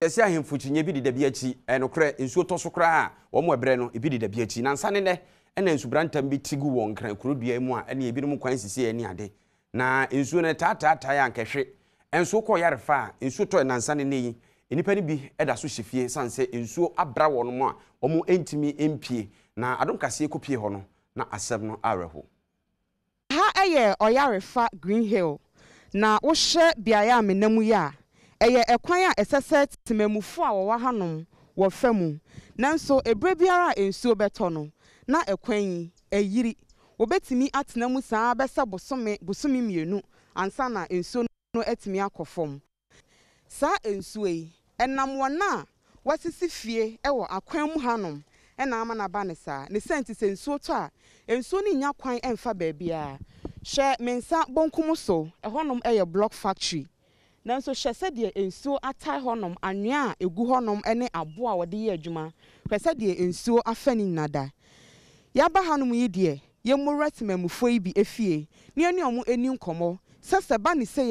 yɛsi ahemfo bi deda bi akyi ɛnokorɛ nsuo tɔ so koraa a wɔn ɛbrɛ no ebi deda bi akyi nansa ne nɛ ɛna nsubrantam bi ti gu wɔn nkran kuro dua mu a ɛna ebinom kwan sisi ɛni ade na nsuo no taataataa yɛ ankɛhwe nsuo kɔɔ yarefa a nsuo tɔ nansa ne yi nnipa no bi ɛda so hyɛ fie san sɛ nsuo abra wɔn mu a wɔn ntumi mpie na adom kaseɛ kɔ pie hɔ no na asɛm no awerɛho. ha yɛ ɔyarefa green hill na wohyɛ beaeɛ a menam yi a ɛyɛ ɛkwan a ɛsɛ sɛ temamufo a wɔwɔ hanom wɔfa mu nanso ɛberɛ biara a nsuo bɛtɔ no na ɛkwan yi ɛyiri wɔbɛtumi atena mu saa bɛsɛ bosome bosome mmienu ansa na nsuo no atumi akɔ fam saa nsuo yi ɛnam wɔn a wɔasisi fie ɛwɔ akwan mu hanom ɛna ama n'aba ne saa ne sɛ nti sɛ nsuo tɔ a nsuo no nya kwan ɛmfa baabiara hyɛ me nsa bonkum so ɛhɔnom ɛyɛ block factory nanso hyɛ sɛdeɛ nsuo atae hɔnom anwea a ɛgu hɔnom ne aboa a wɔde yɛ adwuma hwɛ sɛdeɛ nsuo afa ne nyina da yɛaba hanom yi deɛ yɛmmura temamufoɔ yi bi efie ne ɛne ɔmo ani nkɔmmɔ sɛ sɛ ba ne sei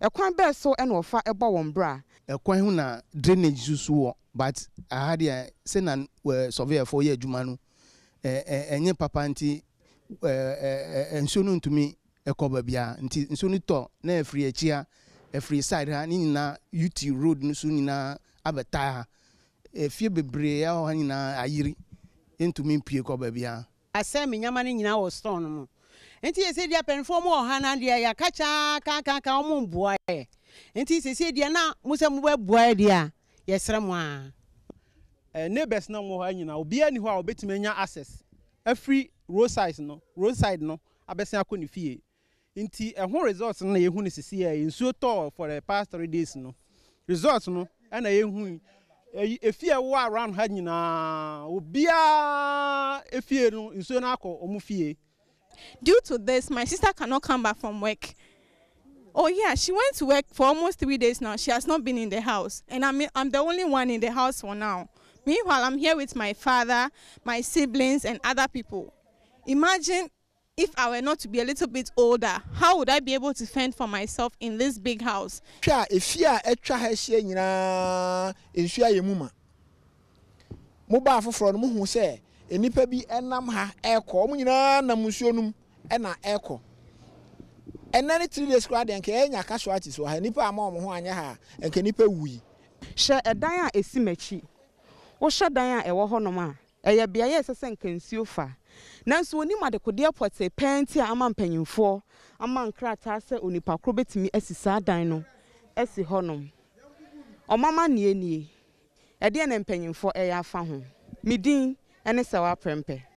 ɛkwan bɛɛ so ɛna ɔfa ɛbɔ wɔn bra. ɛkwan ho na drainage nso wɔ but aha deɛ sɛ na sɔveyafoɔ yɛ adwuma no ɛnyɛ papa nti nsuo no ntumi ɛkɔ baabi a nti nsuo no tɔ na ɛfiri akyi ɛfiri side ha ne nyinaa ut road no so nyinaa abɛtaa ha efie bebree ɛwɔ ha nyinaa ayiri ntumi mpie kɔ baabi ha. asɛn mi nyama ne nyinaa wɔ store no mu nti yɛsɛ deɛ mpanimfoɔ mu wɔ ha na deɛ yɛaka kyaa kaakaka wɔn mboa yɛ nti sisi deɛ na mo sɛ mo bɛ boa yɛ deɛ yɛsrɛ mo a. ɛɛ eh, neighbors na mo wɔ ha nyinaa obiara ni hɔ a obetumi anya access efiri road side no roadside no abɛsɛn akɔ ne fie. nti ɛho no na sisi yɛ nsuo for the past three days no no ɛna efi a ɛwɔ around ha nyinaa obiara efie no nsuo no akɔ ɔmo fie. due to this my sister cannot come back from work. Oh yeah, she went to work for almost three days now. She has not been in the house, and I'm I'm the only one in the house for now. Meanwhile, I'm here with my father, my siblings, and other people. Imagine if I were not to be a little bit older, how would I be able to fend for myself in this big house? Twa efi a etwa ha hye nyinaa nsu ayɛ mu ma. Mo ba afoforɔ no mo hu sɛ nnipa bi nam ha ɛrekɔ ɔmo nyinaa nam nsuo no mu ɛna ɛrekɔ. Ɛnna ne three days koraa deɛ nka ɛnya casualties wɔ ha nnipa ama wɔn ho anyɛ ha nka nnipa wui. Hyɛ ɛdan a esi m'akyi. Wohyɛ dan a ɛwɔ hɔnom a ɛyɛ beaeɛ a ɛsɛ sɛ nka nsuo fa. nanso onim adekodeɛ pɔtɛ pɛnti a ama mpanyinfoɔ ama nkrataa sɛ onipa koro bɛtumi asi saa dan no asi hɔnom ɔmama nie nie ɛdeɛ na mpanyinfoɔ ɛyɛ afa ho midin ɛne sɛ waprɛmpɛ